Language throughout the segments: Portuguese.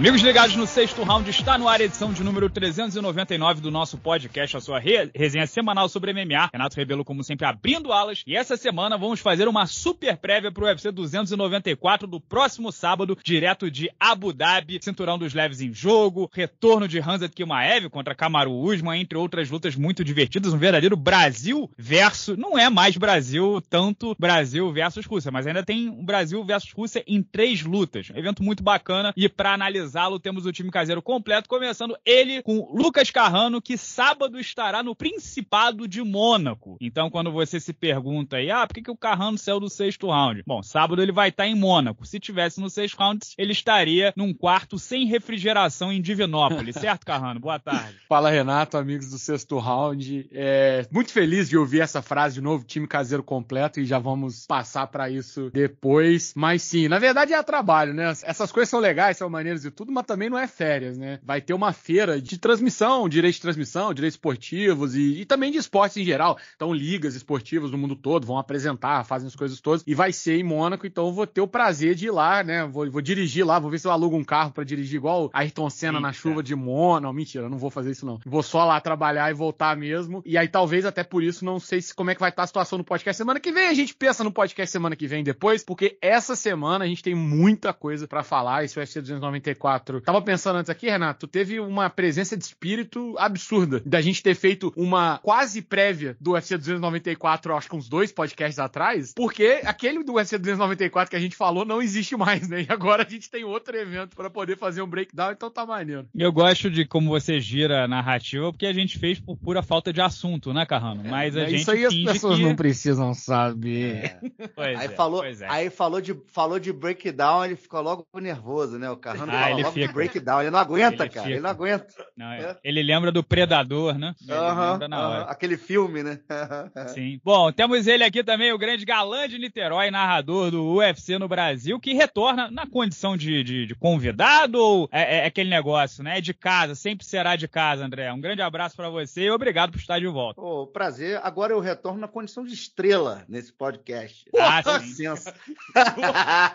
Amigos ligados no sexto round, está no ar a edição de número 399 do nosso podcast, a sua re resenha semanal sobre MMA. Renato Rebelo, como sempre, abrindo alas. E essa semana vamos fazer uma super prévia para o UFC 294 do próximo sábado, direto de Abu Dhabi. Cinturão dos leves em jogo, retorno de Hanzat Kimaev contra Kamaru Usman, entre outras lutas muito divertidas. Um verdadeiro Brasil versus... Não é mais Brasil, tanto Brasil versus Rússia, mas ainda tem Brasil versus Rússia em três lutas. Um evento muito bacana e para analisar analisá-lo, temos o time caseiro completo, começando ele com Lucas Carrano, que sábado estará no Principado de Mônaco. Então, quando você se pergunta aí, ah, por que, que o Carrano saiu do sexto round? Bom, sábado ele vai estar tá em Mônaco. Se tivesse no sexto round, ele estaria num quarto sem refrigeração em Divinópolis, certo, Carrano? Boa tarde. Fala, Renato, amigos do sexto round. É, muito feliz de ouvir essa frase de novo, time caseiro completo, e já vamos passar para isso depois. Mas sim, na verdade é trabalho, né? Essas coisas são legais, são maneiras de tudo, mas também não é férias, né? Vai ter uma feira de transmissão, direitos de transmissão, direitos esportivos e, e também de esportes em geral. Então, ligas esportivas no mundo todo vão apresentar, fazem as coisas todas. E vai ser em Mônaco, então eu vou ter o prazer de ir lá, né? Vou, vou dirigir lá, vou ver se eu alugo um carro para dirigir igual Ayrton Senna Eita. na chuva de Mônaco. Mentira, não vou fazer isso não. Vou só lá trabalhar e voltar mesmo. E aí, talvez até por isso, não sei se, como é que vai estar a situação no podcast semana que vem. A gente pensa no podcast semana que vem depois, porque essa semana a gente tem muita coisa para falar. Esse UFC 294 4. Tava pensando antes aqui, Renato, teve uma presença de espírito absurda da gente ter feito uma quase prévia do UFC 294, acho que uns dois podcasts atrás, porque aquele do UFC 294 que a gente falou não existe mais, né? E agora a gente tem outro evento para poder fazer um breakdown, então tá maneiro. Eu gosto de como você gira a narrativa, porque a gente fez por pura falta de assunto, né, Carrano? É, Mas a é, gente isso aí as pessoas que... não precisam saber. É. Aí, é, falou, é. aí falou de falou de breakdown, ele ficou logo nervoso, né? O Carrano ah, ele fica. breakdown. Ele não aguenta, ele cara. Fica. Ele não aguenta. Não, é. Ele lembra do Predador, né? Ele uh -huh, na hora. Uh -huh. Aquele filme, né? Sim. Bom, temos ele aqui também, o grande galã de Niterói, narrador do UFC no Brasil, que retorna na condição de, de, de convidado ou é, é, é, aquele negócio, né? É de casa, sempre será de casa, André. Um grande abraço para você e obrigado por estar de volta. Oh, prazer. Agora eu retorno na condição de estrela nesse podcast. Ah, sim.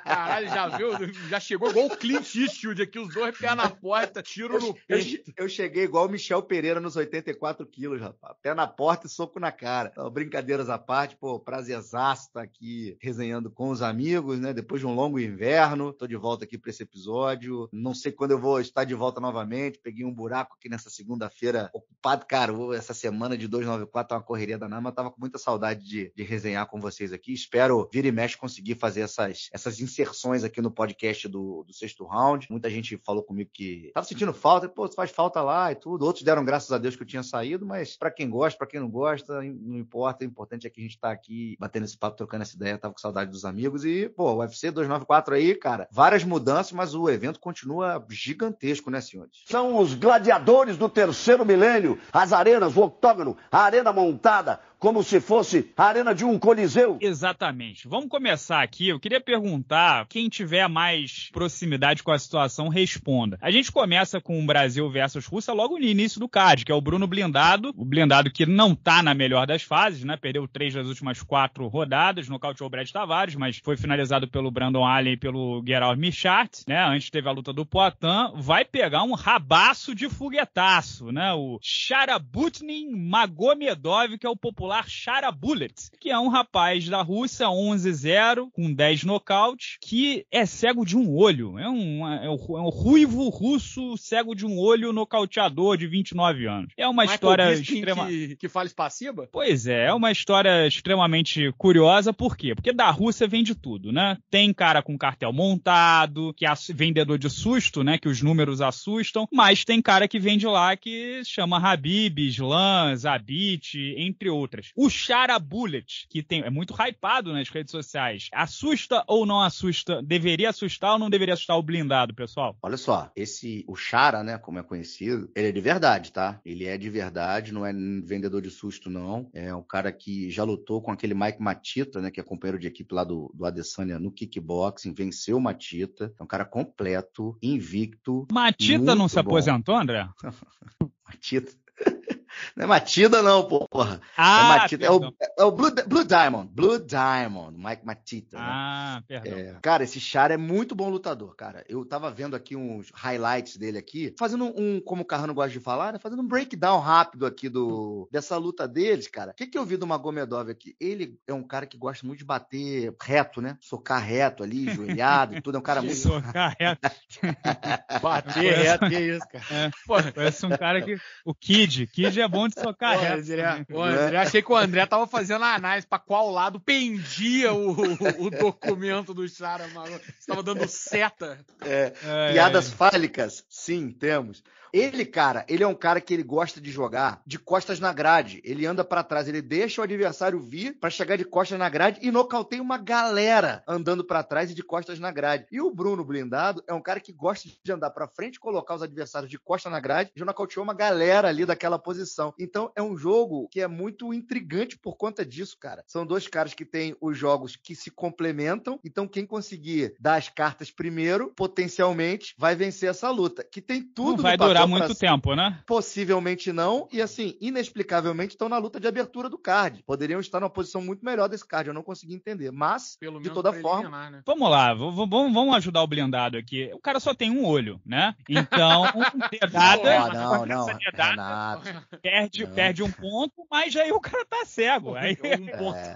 Caralho, já viu? Já chegou igual o Clint Eastwood aqui, os dois pés na porta, tiro no peito. Eu, cheguei igual o Michel Pereira nos 84 quilos, rapaz. Pé na porta e soco na cara. Então, brincadeiras à parte, pô, prazerzaço estar tá aqui resenhando com os amigos, né? Depois de um longo inverno, tô de volta aqui para esse episódio. Não sei quando eu vou estar de volta novamente. Peguei um buraco aqui nessa segunda-feira ocupado, cara. Essa semana de 294 tá uma correria danada, mas tava com muita saudade de, de resenhar com vocês aqui. Espero vir e mexe conseguir fazer essas, essas inserções aqui no podcast do, do sexto round. Muita gente falou comigo que tava sentindo falta, pô, faz falta lá e tudo. Outros deram graças a Deus que eu tinha saído, mas para quem gosta, para quem não gosta, não importa. O importante é que a gente tá aqui batendo esse papo, trocando essa ideia. Tava com saudade dos amigos e, pô, o UFC 294 aí, cara, várias mudanças, mas o evento continua gigantesco, né, senhores? São os gladiadores do terceiro milênio, as arenas, o octógono, a arena montada, como se fosse a arena de um coliseu. Exatamente. Vamos começar aqui. Eu queria perguntar, quem tiver mais proximidade com a situação, responda. A gente começa com o Brasil versus Rússia logo no início do card, que é o Bruno Blindado, o Blindado que não tá na melhor das fases, né? Perdeu três das últimas quatro rodadas, nocauteou o Brad Tavares, mas foi finalizado pelo Brandon Allen e pelo Gerald Michart, né? Antes teve a luta do Poitin, vai pegar um rabaço de foguetaço, né? O Charabutnin Magomedov, que é o popular falar Shara Bullet, que é um rapaz da Rússia, 11-0, com 10 nocautes, que é cego de um olho. É um, é um, é um ruivo russo, cego de um olho, nocauteador de 29 anos. É uma Michael é história Bisping que, que fala espaciba? Pois é, é uma história extremamente curiosa, por quê? Porque da Rússia vem de tudo, né? Tem cara com cartel montado, que é vendedor de susto, né? Que os números assustam, mas tem cara que vende lá que chama Habib, Slan, Zabit, entre outros outras. O Chara Bullet, que tem, é muito hypado nas redes sociais. Assusta ou não assusta? Deveria assustar ou não deveria assustar o blindado, pessoal? Olha só, esse o Chara, né, como é conhecido, ele é de verdade, tá? Ele é de verdade, não é vendedor de susto, não. É um cara que já lutou com aquele Mike Matita, né, que é companheiro de equipe lá do, do Adesanya no kickboxing, venceu o Matita. É um cara completo, invicto. Matita não se bom. aposentou, André? Matita não é Matida, não, porra. É ah, é Matita. É o, é o Blue, Blue, Diamond. Blue Diamond, Mike Matita. Né? Ah, perdão. É, cara, esse Char é muito bom lutador, cara. Eu tava vendo aqui uns highlights dele aqui, fazendo um, como o Carrano gosta de falar, né? Fazendo um breakdown rápido aqui do, dessa luta deles, cara. O que, que eu vi do Magomedov aqui? Ele é um cara que gosta muito de bater reto, né? Socar reto ali, joelhado e tudo. É um cara muito. Socar reto. bater reto, que isso, cara. É, Pô, parece um cara que. O Kid. Kid é bom de socar André, o André, achei que o André tava fazendo a análise para qual lado pendia o, o, documento do Sara Você Estava dando seta. É, é piadas é. fálicas, sim, temos. Ele, cara, ele é um cara que ele gosta de jogar de costas na grade. Ele anda para trás, ele deixa o adversário vir para chegar de costas na grade e nocauteia uma galera andando para trás e de costas na grade. E o Bruno Blindado é um cara que gosta de andar para frente, colocar os adversários de costas na grade e nocauteou uma galera ali daquela posição. Então é um jogo que é muito intrigante por conta disso, cara. São dois caras que têm os jogos que se complementam. Então quem conseguir dar as cartas primeiro, potencialmente vai vencer essa luta, que tem tudo Não vai durar há muito pra... tempo, né? Possivelmente não, e assim, inexplicavelmente estão na luta de abertura do card. Poderiam estar numa posição muito melhor desse card, eu não consegui entender, mas Pelo de toda forma. né? Vamos lá, vamos, vamos ajudar o blindado aqui. O cara só tem um olho, né? Então, dedada, não, não, não, dedada perde, não. perde um ponto, mas aí o cara tá cego. Aí... Um ponto. É.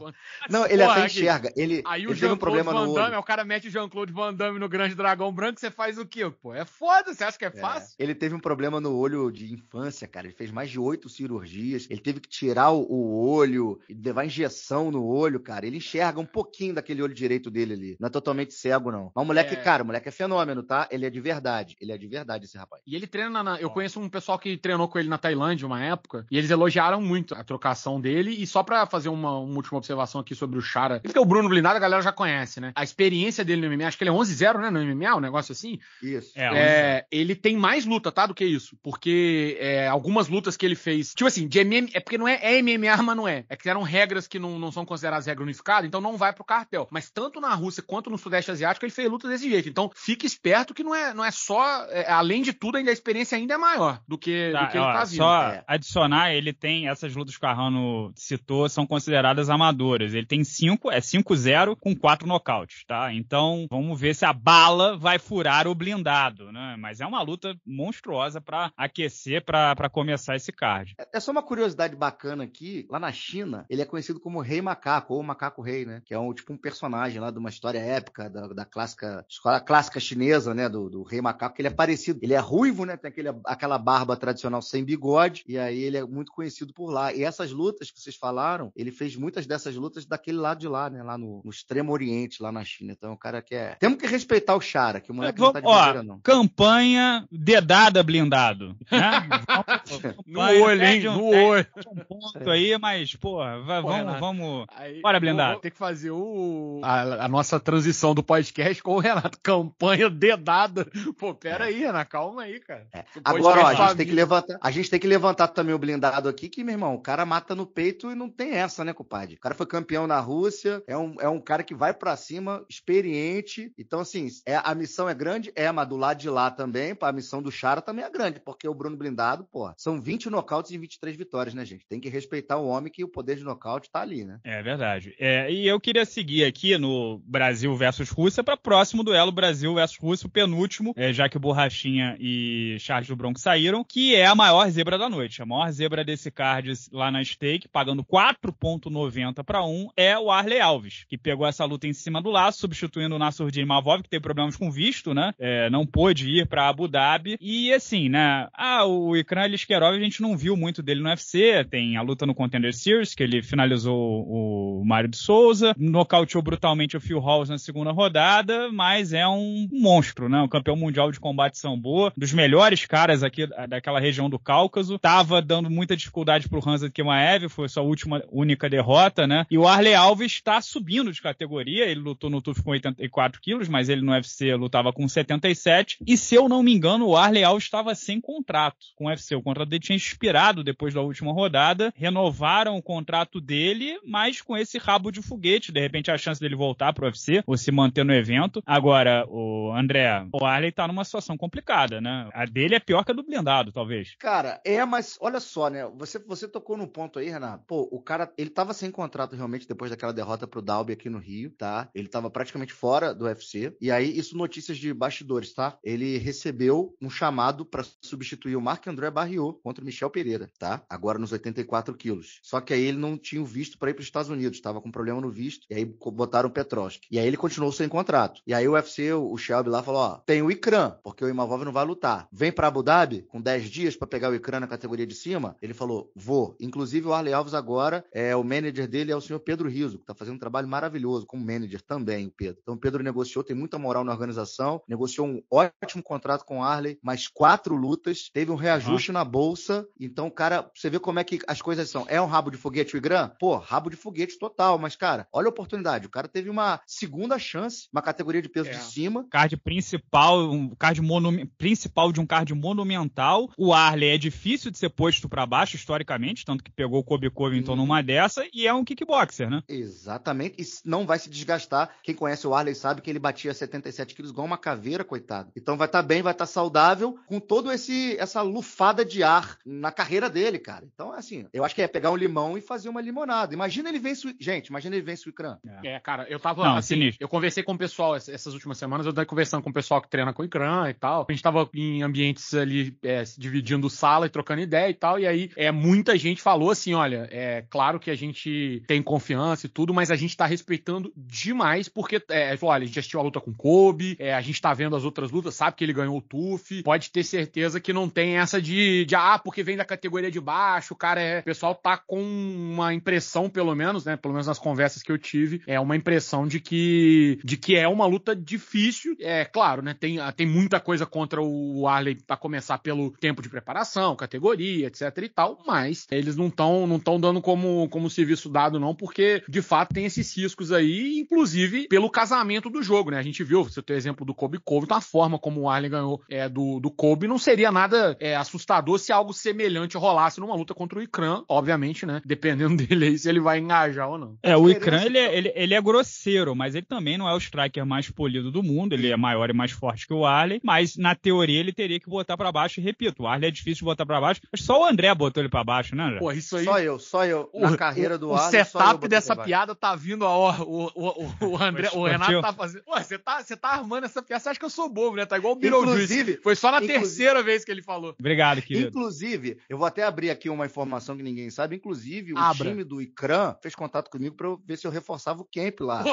Não, ele até enxerga. Ele, aí ele o jean um problema Van Damme, o cara mete o Jean-Claude Van Damme no Grande Dragão Branco, você faz o quê? Pô, é foda, você acha que é, é fácil? Ele teve um problema problema no olho de infância, cara. Ele fez mais de oito cirurgias. Ele teve que tirar o, o olho, levar injeção no olho, cara. Ele enxerga um pouquinho daquele olho direito dele ali. Não é totalmente cego, não. Mas o moleque, é... cara, o moleque é fenômeno, tá? Ele é de verdade. Ele é de verdade, esse rapaz. E ele treina na. Eu conheço um pessoal que treinou com ele na Tailândia uma época. E eles elogiaram muito a trocação dele. E só pra fazer uma, uma última observação aqui sobre o Chara. que é o Bruno Blindado, a galera já conhece, né? A experiência dele no MMA, acho que ele é 11-0, né? No MMA, um negócio assim. Isso. É, é ele tem mais luta, tá? Do que isso, porque é, algumas lutas que ele fez, tipo assim, de MMA, é porque não é, é MMA, mas não é. É que eram regras que não, não são consideradas regra unificada, então não vai pro cartel. Mas tanto na Rússia quanto no Sudeste Asiático ele fez lutas desse jeito. Então fique esperto que não é, não é só, é, além de tudo, ainda a experiência ainda é maior do que, tá, do que ó, ele tá vindo. Só é. adicionar, ele tem essas lutas que o Carrano citou são consideradas amadoras. Ele tem cinco é 5-0 com quatro nocautes, tá? Então vamos ver se a bala vai furar o blindado, né? Mas é uma luta monstruosa para aquecer, para começar esse card. É, é só uma curiosidade bacana aqui, lá na China, ele é conhecido como Rei Macaco, ou Macaco Rei, né? Que é um tipo um personagem lá de uma história épica, da, da clássica, escola clássica chinesa, né? Do, do, Rei Macaco, que ele é parecido. Ele é ruivo, né? Tem aquele, aquela barba tradicional sem bigode, e aí ele é muito conhecido por lá. E essas lutas que vocês falaram, ele fez muitas dessas lutas daquele lado de lá, né? Lá no, no extremo oriente, lá na China. Então o é cara que é Temos que respeitar o Chara, que o moleque é, vamos, não tá de ó, madeira, não. Campanha dedada blindada blindado. Né? no vai, olho, hein? Um, no olho. Um ponto aí, mas, pô, vamos. vamos... Aí, Bora, blindado. Vou ter que fazer o... a, a, nossa transição do podcast com o Renato. Campanha dedada. Pô, pera aí, Ana, calma aí, cara. É. Agora, ó, a, gente tem que levantar, a gente tem que levantar também o blindado aqui, que, meu irmão, o cara mata no peito e não tem essa, né, compadre? O cara foi campeão na Rússia, é um, é um cara que vai para cima, experiente. Então, assim, é, a missão é grande, é, mas do lado de lá também, a missão do Chara também é grande, porque o Bruno Blindado, pô, são 20 nocautes e 23 vitórias, né, gente? Tem que respeitar o homem que o poder de nocaute tá ali, né? É verdade. É, e eu queria seguir aqui no Brasil versus Rússia para próximo duelo Brasil versus Rússia, o penúltimo, é, já que Borrachinha e Charles do Bronx saíram, que é a maior zebra da noite. A maior zebra desse card lá na stake, pagando 4,90 para 1, é o Arley Alves, que pegou essa luta em cima do laço, substituindo o Nassurdin Mavov, que teve problemas com visto, né? É, não pôde ir para Abu Dhabi. E assim, assim, né? Ah, o Ikran Eliskerov a gente não viu muito dele no UFC. Tem a luta no Contender Series, que ele finalizou o Mário de Souza, nocauteou brutalmente o Phil Halls na segunda rodada, mas é um monstro, né? o campeão mundial de combate sambo, dos melhores caras aqui daquela região do Cáucaso. Tava dando muita dificuldade pro Hansa Kimaev, foi sua última, única derrota, né? E o Arley Alves está subindo de categoria, ele lutou no TUF com 84 quilos, mas ele no UFC lutava com 77, e se eu não me engano, o Arley Alves estava estava sem contrato com o UFC. O contrato dele tinha expirado depois da última rodada. Renovaram o contrato dele, mas com esse rabo de foguete. De repente, a chance dele voltar para o UFC ou se manter no evento. Agora, o André, o Arley está numa situação complicada, né? A dele é pior que a do blindado, talvez. Cara, é, mas olha só, né? Você, você tocou num ponto aí, Renato. Pô, o cara, ele estava sem contrato realmente depois daquela derrota pro Dalby aqui no Rio, tá? Ele estava praticamente fora do UFC. E aí, isso notícias de bastidores, tá? Ele recebeu um chamado para para substituir o Marc André Barriot contra o Michel Pereira, tá? Agora nos 84 quilos. Só que aí ele não tinha o visto para ir para os Estados Unidos, estava com problema no visto, e aí botaram o Petroski. E aí ele continuou sem contrato. E aí o UFC, o Shelby lá falou: ó, tem o Icran, porque o Imavov não vai lutar. Vem para Abu Dhabi com 10 dias para pegar o Icran na categoria de cima. Ele falou: vou. Inclusive o Arley Alves agora, é o manager dele é o senhor Pedro Riso, que está fazendo um trabalho maravilhoso como manager também, o Pedro. Então o Pedro negociou, tem muita moral na organização, negociou um ótimo contrato com o Arley, mais quatro quatro lutas, teve um reajuste na bolsa. Então, cara, você vê como é que as coisas são. É um rabo de foguete o Igran? Pô, rabo de foguete total. Mas, cara, olha a oportunidade. O cara teve uma segunda chance, uma categoria de peso é. de cima. Card principal, um card monu... principal de um card monumental. O Arley é difícil de ser posto para baixo, historicamente, tanto que pegou o Kobe Covington hum. numa dessa, e é um kickboxer, né? Exatamente. E não vai se desgastar. Quem conhece o Arley sabe que ele batia 77 quilos igual uma caveira, coitado. Então vai estar tá bem, vai estar tá saudável, com todo todo esse essa lufada de ar na carreira dele, cara. Então, assim, eu acho que é pegar um limão e fazer uma limonada. Imagina ele vence, gente, imagina ele vence o Icran. É. é, cara, eu tava Não, é assim, sinistro. eu conversei com o pessoal essas últimas semanas, eu tava conversando com o pessoal que treina com o Icran e tal. A gente tava em ambientes ali é, dividindo sala e trocando ideia e tal, e aí é muita gente falou assim, olha, é claro que a gente tem confiança e tudo, mas a gente tá respeitando demais porque é, olha, a gente assistiu a luta com o Kobe, é, a gente tá vendo as outras lutas, sabe que ele ganhou o TUF, pode ter certeza certeza que não tem essa de, de ah, porque vem da categoria de baixo, o cara é. O pessoal tá com uma impressão, pelo menos, né? Pelo menos nas conversas que eu tive, é uma impressão de que, de que é uma luta difícil. É claro, né? Tem, tem muita coisa contra o Arley, a começar pelo tempo de preparação, categoria, etc e tal, mas eles não estão não tão dando como, como serviço dado, não, porque de fato tem esses riscos aí, inclusive pelo casamento do jogo, né? A gente viu, você tem o exemplo do Kobe Kobe a forma como o Arley ganhou é, do, do Kobe não seria nada é, assustador se algo semelhante rolasse numa luta contra o Ikran, obviamente, né? Dependendo dele aí, se ele vai engajar ou não. É, o Ikran, ele é, ele, ele é grosseiro, mas ele também não é o striker mais polido do mundo, ele é maior e mais forte que o Arley, mas na teoria ele teria que botar para baixo, e repito, o Arley é difícil de botar para baixo, mas só o André botou ele para baixo, né, André? Pô, isso aí... Só eu, só eu, o, na carreira do o, Arley, O setup dessa piada tá vindo, ó, o, o, o, André, o Renato tá fazendo... Pô, você tá, você tá armando essa piada, você acha que eu sou bobo, né? Tá igual o Beetlejuice. Foi só na terceira terceira vez que ele falou. Obrigado, querido. Inclusive, eu vou até abrir aqui uma informação que ninguém sabe. Inclusive, o Abra. time do ICRAN fez contato comigo para ver se eu reforçava o camp lá.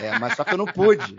É, mas só que eu não pude.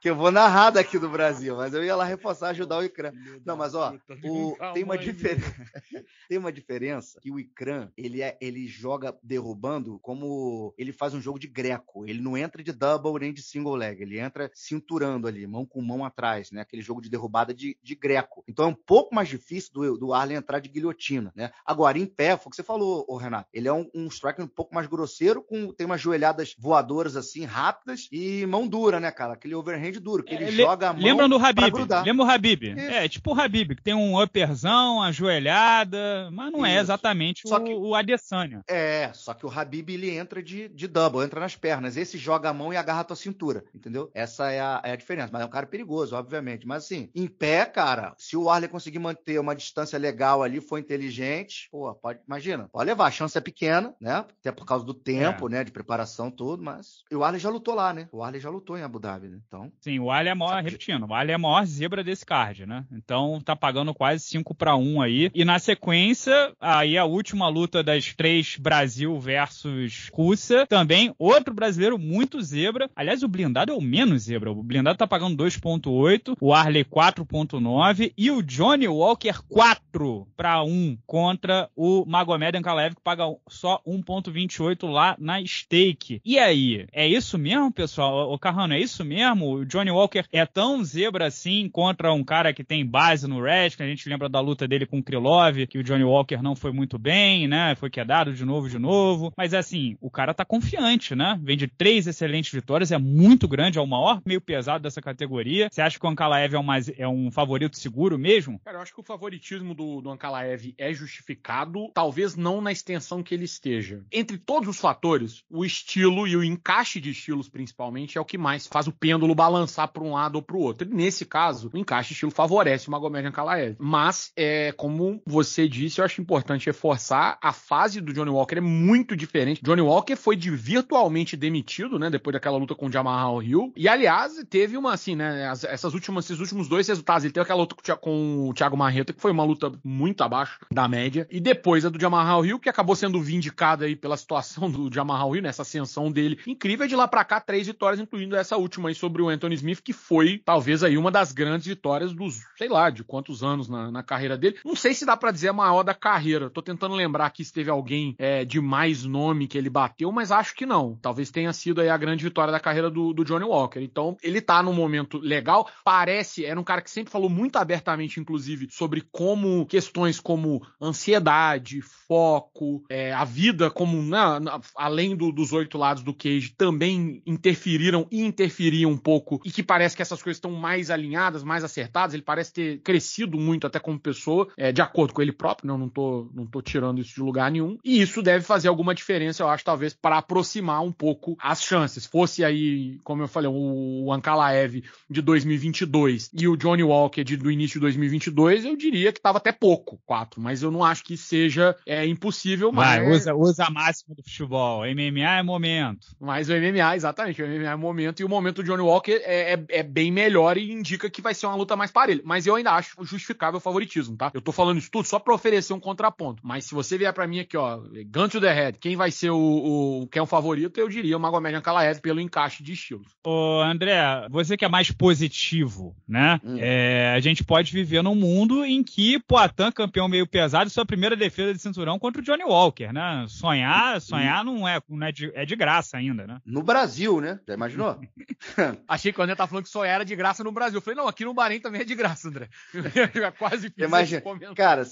Que eu vou narrar daqui do Brasil, mas eu ia lá reforçar, ajudar o ICRAN. Não, mas ó, o... tem, uma diferen... tem uma diferença que o ICRAN, ele, é... ele joga derrubando como ele faz um jogo de greco. Ele não entra de double nem de single leg, ele entra cinturando ali, mão com mão atrás, né? Aquele jogo de derrubada de, de greco. Então é um pouco mais difícil do, do Arlen entrar de guilhotina, né? Agora, em pé, foi o que você falou, ô Renato. Ele é um, um striker um pouco mais grosseiro, com tem umas joelhadas voadoras assim, rápidas e mão dura, né, cara? Aquele overhand duro, que ele é, joga a mão. Lembra do Habib? Lembra o Habib? É. é, tipo o Habib, que tem um upperzão, joelhada, mas não é Isso. é exatamente só o, que, o Adesanya. É, só que o Habib ele entra de, de double, entra nas pernas. Esse joga a mão e agarra a tua cintura, entendeu? Essa é a, é a diferença. Mas é um cara perigoso, obviamente. Mas assim, em pé, cara, se o Arlen conseguir manter uma distância legal ali, foi inteligente. Pô, pode, imagina, pode levar, a chance é pequena, né? Até por causa do tempo, é. né? De preparação, tudo, mas. E o Arley já lutou lá, né? O Arley já lutou em Abu Dhabi, né? Então. Sim, o Arley é a maior, Sabe? repetindo, o Arley é a maior zebra desse card, né? Então tá pagando quase 5 para 1 aí. E na sequência, aí a última luta das três Brasil versus Rússia, também outro brasileiro muito zebra. Aliás, o blindado é o menos zebra. O blindado tá pagando 2.8, o Arley 4.9 e o John Johnny Walker 4 para 1 contra o Magomed Ankalaev, que paga só 1,28 lá na stake. E aí, é isso mesmo, pessoal? O Carrano, é isso mesmo? O Johnny Walker é tão zebra assim contra um cara que tem base no Red, que a gente lembra da luta dele com o Krylov, que o Johnny Walker não foi muito bem, né? Foi quedado de novo, de novo. Mas assim, o cara tá confiante, né? Vem de três excelentes vitórias, é muito grande, é o maior meio pesado dessa categoria. Você acha que o Ankalaev é, uma, é um favorito seguro mesmo? mesmo? Cara, eu acho que o favoritismo do, do Ankalaev é justificado, talvez não na extensão que ele esteja. Entre todos os fatores, o estilo e o encaixe de estilos, principalmente, é o que mais faz o pêndulo balançar para um lado ou para o outro. E nesse caso, o encaixe de estilo favorece o Magomed Ankalaev. Mas, é, como você disse, eu acho importante reforçar a fase do Johnny Walker é muito diferente. Johnny Walker foi de virtualmente demitido, né, depois daquela luta com o Jamal Hill. E, aliás, teve uma, assim, né, essas últimas, esses últimos dois resultados. Ele teve aquela luta com o Thiago Marreta, que foi uma luta muito abaixo da média. E depois a do Jamal Hill, que acabou sendo vindicada aí pela situação do Jamal Hill, nessa né? ascensão dele. Incrível, de lá para cá, três vitórias, incluindo essa última aí sobre o Anthony Smith, que foi talvez aí uma das grandes vitórias dos, sei lá, de quantos anos na, na carreira dele. Não sei se dá para dizer a maior da carreira. Tô tentando lembrar aqui se teve alguém é, de mais nome que ele bateu, mas acho que não. Talvez tenha sido aí a grande vitória da carreira do, do Johnny Walker. Então, ele tá num momento legal. Parece, era um cara que sempre falou muito abertamente inclusive, sobre como questões como ansiedade, foco, é, a vida como na, né, na, além do, dos oito lados do Cage também interferiram e interferiam um pouco e que parece que essas coisas estão mais alinhadas, mais acertadas. Ele parece ter crescido muito até como pessoa, é, de acordo com ele próprio. Né? Eu não tô, não tô tirando isso de lugar nenhum. E isso deve fazer alguma diferença, eu acho, talvez para aproximar um pouco as chances. Fosse aí, como eu falei, o Ankalaev de 2022 e o Johnny Walker de, do início de 2022 2022, eu diria que estava até pouco, 4, mas eu não acho que seja é, impossível. Mas... Vai, usa, usa a máxima do futebol. MMA é momento. Mas o MMA, exatamente, o MMA é momento, e o momento do Johnny Walker é, é, é bem melhor e indica que vai ser uma luta mais parelha. Mas eu ainda acho justificável o favoritismo, tá? Eu tô falando isso tudo só pra oferecer um contraponto. Mas se você vier para mim aqui, ó, gun to the head, quem vai ser o, o quem é um favorito, eu diria o Magomed Ankalaev pelo encaixe de estilos. Ô, André, você que é mais positivo, né? Hum. É, a gente pode viver vivendo um mundo em que Poitin, campeão meio pesado, sua primeira defesa de cinturão contra o Johnny Walker, né? Sonhar, sonhar não é, não é, de, é de graça ainda, né? No Brasil, né? Já imaginou? Achei que quando André tá falando que sonhar era de graça no Brasil. Eu falei, não, aqui no Bahrein também é de graça, André. Eu já é quase fiz Imagina, Cara,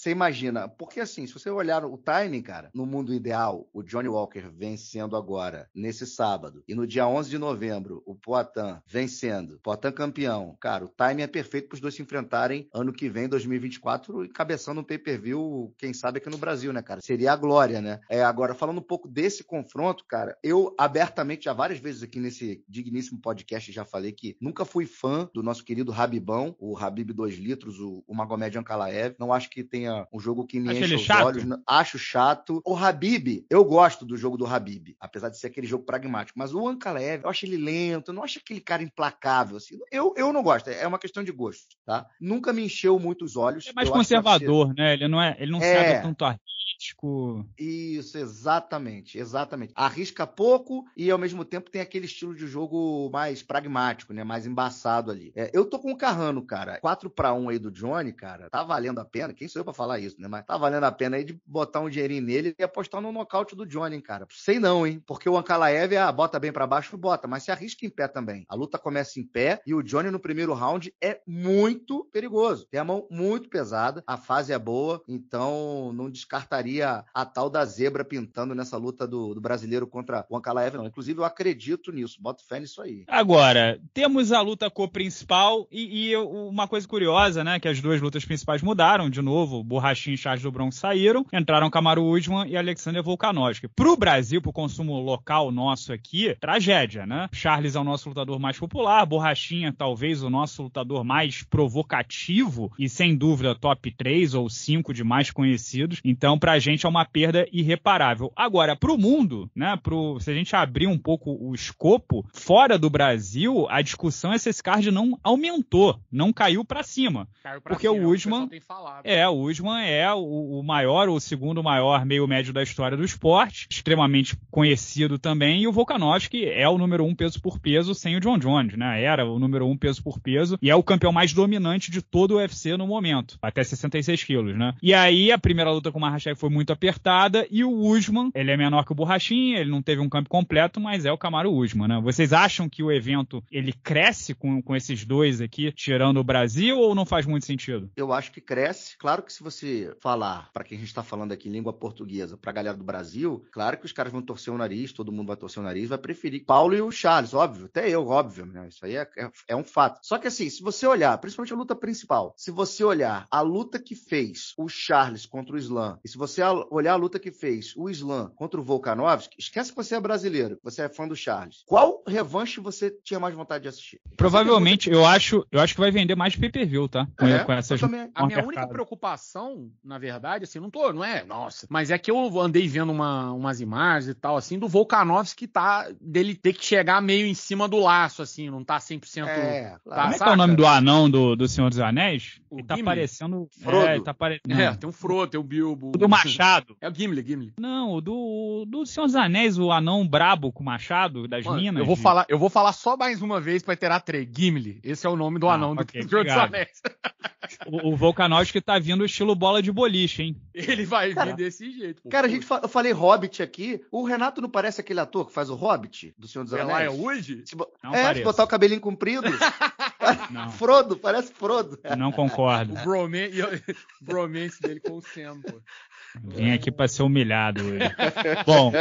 você imagina, porque assim, se você olhar o timing, cara, no mundo ideal, o Johnny Walker vencendo agora, nesse sábado, e no dia 11 de novembro, o Poitin vencendo, Poitin campeão, cara, o timing é perfeito para os dois se enfrentarem ano que vem, 2024, encabeçando um pay-per-view, quem sabe aqui no Brasil, né, cara? Seria a glória, né? É, agora, falando um pouco desse confronto, cara, eu abertamente, já várias vezes aqui nesse digníssimo podcast, já falei que nunca fui fã do nosso querido Rabibão, o Rabib 2 litros, o, o Magomed Ankalaev, não acho que tenha um jogo que me Acho enche os chato. olhos. Acho chato. O Habib, eu gosto do jogo do Habib, apesar de ser aquele jogo pragmático. Mas o Ankalaev, eu acho ele lento, eu não acho aquele cara implacável. Assim. Eu, eu não gosto, é uma questão de gosto, tá? Nunca me encheu muito os olhos. É mais conservador, né? Ele não, é, ele não é... sabe tanto a isso, exatamente, exatamente. Arrisca pouco e ao mesmo tempo tem aquele estilo de jogo mais pragmático, né? Mais embaçado ali. É, eu tô com o Carrano, cara. 4 para 1 aí do Johnny, cara. Tá valendo a pena. Quem sou eu pra falar isso, né? Mas tá valendo a pena aí de botar um dinheirinho nele e apostar no nocaute do Johnny, cara. Sei não, hein? Porque o Ankalaev, ah, bota bem para baixo, bota, mas se arrisca em pé também. A luta começa em pé e o Johnny no primeiro round é muito perigoso. Tem a mão muito pesada, a fase é boa, então não descartaria a tal da zebra pintando nessa luta do, do brasileiro contra o Ankalaev, não. Inclusive, eu acredito nisso, bota fé nisso aí. Agora, temos a luta co-principal e, e uma coisa curiosa, né? Que as duas lutas principais mudaram de novo. Borrachinha e Charles do Bronx saíram, entraram Camaro Usman e Alexander Volkanovski. Pro Brasil, pro consumo local nosso aqui, tragédia, né? Charles é o nosso lutador mais popular, Borrachinha talvez o nosso lutador mais provocativo e sem dúvida top 3 ou 5 de mais conhecidos. Então, pra gente é uma perda irreparável. Agora, pro mundo, né, pro, se a gente abrir um pouco o escopo, fora do Brasil, a discussão é se esse card não aumentou, não caiu para cima. Caiu pra porque cima, o Usman o é, o Usman Griezmann é o, o maior ou o segundo maior meio médio da história do esporte, extremamente conhecido também, e o Volkanovski é o número um peso por peso sem o John Jones, né? Era o número um peso por peso e é o campeão mais dominante de todo o UFC no momento, até 66 quilos, né? E aí a primeira luta com o Mahashev foi muito apertada e o Usman, ele é menor que o Borrachinha, ele não teve um campo completo, mas é o Camaro Usman, né? Vocês acham que o evento ele cresce com, com esses dois aqui, tirando o Brasil, ou não faz muito sentido? Eu acho que cresce. Claro que se você você falar para quem a gente está falando aqui em língua portuguesa, para a galera do Brasil, claro que os caras vão torcer o nariz, todo mundo vai torcer o nariz, vai preferir Paulo e o Charles, óbvio, até eu, óbvio, né? Isso aí é, é, é um fato. Só que assim, se você olhar, principalmente a luta principal, se você olhar a luta que fez o Charles contra o Islam, e se você olhar a luta que fez o Islam contra o Volkanovski, esquece que você é brasileiro, você é fã do Charles. Qual revanche você tinha mais vontade de assistir? Provavelmente, eu acho, eu acho que vai vender mais pay-per-view, tá? é, com essas... também, a minha única preocupação impressão, na verdade, assim, não tô, não é, nossa, mas é que eu andei vendo uma, umas imagens e tal, assim, do Volkanovski tá, dele ter que chegar meio em cima do laço, assim, não tá 100%. É, tá, como é que é o nome do anão do, do Senhor dos Anéis? O ele tá Gimli? parecendo. É, Frodo. É, tá pare... é, tem um Frodo, tem o um Bilbo. O do Machado. É o Gimli, Gimli. Não, o do, do Senhor dos Anéis, o anão brabo com o Machado, das Mano, minas. Eu vou, de... falar, eu vou falar só mais uma vez pra ter a Gimli. Esse é o nome do ah, anão okay, do Senhor dos Anéis. O, o Volkanovski tá vindo estilo estilo bola de boliche, hein? Ele vai cara, vir desse jeito. Cara, a gente fa eu falei Hobbit aqui. O Renato não parece aquele ator que faz o Hobbit do Senhor dos é Anéis? Ela é Wood? Se não é, parece. se botar o cabelinho comprido. não. Frodo, parece Frodo. Não concordo. O bromance, bromance dele com o Sam, pô. Vim é. aqui para ser humilhado hoje. Bom.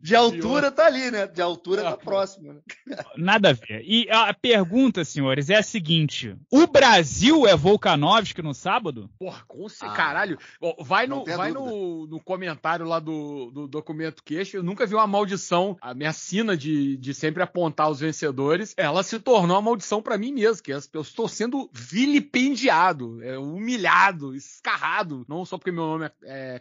De altura tá ali, né? De altura tá próximo. Né? Nada a ver. E a pergunta, senhores, é a seguinte: o Brasil é Volkanovski no sábado? Porra, com ah, caralho. Vai, no, vai no, no, comentário lá do, do documento queixo. Eu nunca vi uma maldição. A minha sina de, de sempre apontar os vencedores, ela se tornou uma maldição para mim mesmo, que é, eu estou sendo vilipendiado, é, humilhado, escarrado. Não só porque meu nome é, é